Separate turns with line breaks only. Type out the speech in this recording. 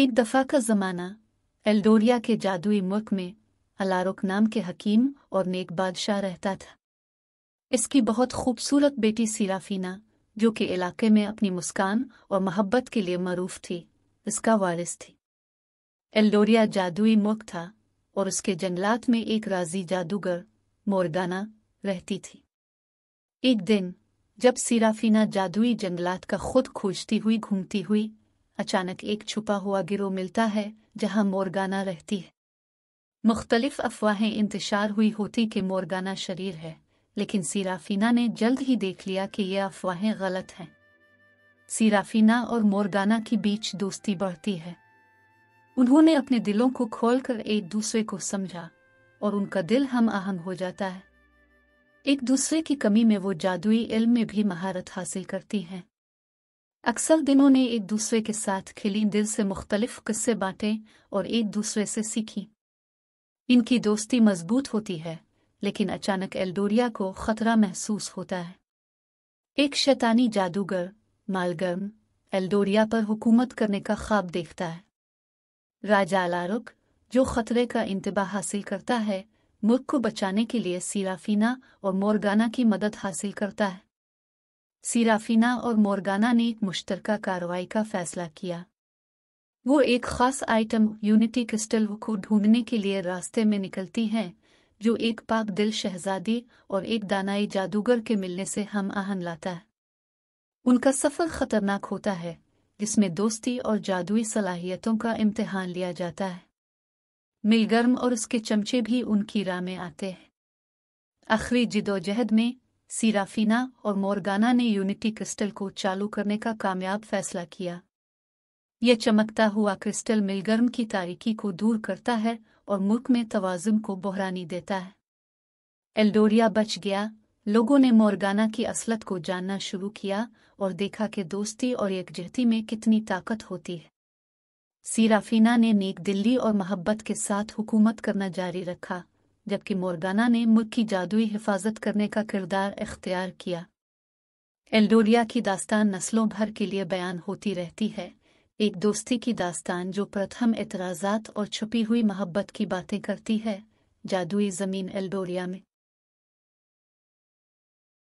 एक दफ़ा का ज़माना एल्डोरिया के जादुई मुल्क में अलारुक नाम के हकीम और नेक बादशाह रहता था इसकी बहुत खूबसूरत बेटी सिराफीना जो कि इलाके में अपनी मुस्कान और मोहब्बत के लिए मरूफ थी इसका वारिस थी एल्डोरिया जादुई मुल्क था और उसके जंगलात में एक राजी जादूगर मोरगाना रहती थी एक दिन जब सिराफीना जादुई जंगलात का खुद खोजती हुई घूमती हुई अचानक एक छुपा हुआ गिरोह मिलता है जहां मोरगाना रहती है मुख्तलिफ अफवाहें इंतशार हुई होती कि मोरगाना शरीर है लेकिन सीराफीना ने जल्द ही देख लिया कि ये अफवाहें गलत हैं सीराफीना और मोरगाना के बीच दोस्ती बढ़ती है उन्होंने अपने दिलों को खोलकर एक दूसरे को समझा और उनका दिल हम आहम हो जाता है एक दूसरे की कमी में वो जादुई इल्म में भी महारत हासिल करती हैं अक्सर दिनों ने एक दूसरे के साथ खिली दिल से मुख्तलिफ किस्से बांटे और एक दूसरे से सीखी इनकी दोस्ती मजबूत होती है लेकिन अचानक एल्डोरिया को खतरा महसूस होता है एक शैतानी जादूगर मालगर्म एल्डोरिया पर हुकूमत करने का ख्वाब देखता है राजा लारुक जो खतरे का इंतबाह हासिल करता है मुल्क को बचाने के लिए सीराफीना और मोरगाना की मदद हासिल करता है सिराफिना और मोरगाना ने मुश्तरका कार्रवाई का फैसला किया वो एक खास आइटम यूनिटी क्रिस्टल को ढूंढने के लिए रास्ते में निकलती हैं जो एक पाक दिल शहजादी और एक दानाई जादूगर के मिलने से हम आहन लाता है उनका सफर खतरनाक होता है जिसमें दोस्ती और जादुई सलाहियतों का इम्तहान लिया जाता है मिलगर्म और उसके चमचे भी उनकी राह में आते हैं आखिरी जिदोजहद में सीराफिना और मोरगाना ने यूनिटी क्रिस्टल को चालू करने का कामयाब फैसला किया यह चमकता हुआ क्रिस्टल मिलगर्म की तारीखी को दूर करता है और मुल्क में तोज़ुन को बहरानी देता है एल्डोरिया बच गया लोगों ने मोरगाना की असलत को जानना शुरू किया और देखा कि दोस्ती और यकजहती में कितनी ताकत होती है सीराफीना ने नेक दिल्ली और मोहब्बत के साथ हुकूमत करना जारी रखा जबकि मोरगाना ने मुल्क की जादुई हिफाजत करने का किरदार इख्तियार किया एल्डोरिया की दास्तान नस्लों भर के लिए बयान होती रहती है एक दोस्ती की दास्तान जो प्रथम एतराज़ात और छुपी हुई मोहब्बत की बातें करती है जादुई ज़मीन एल्डोरिया में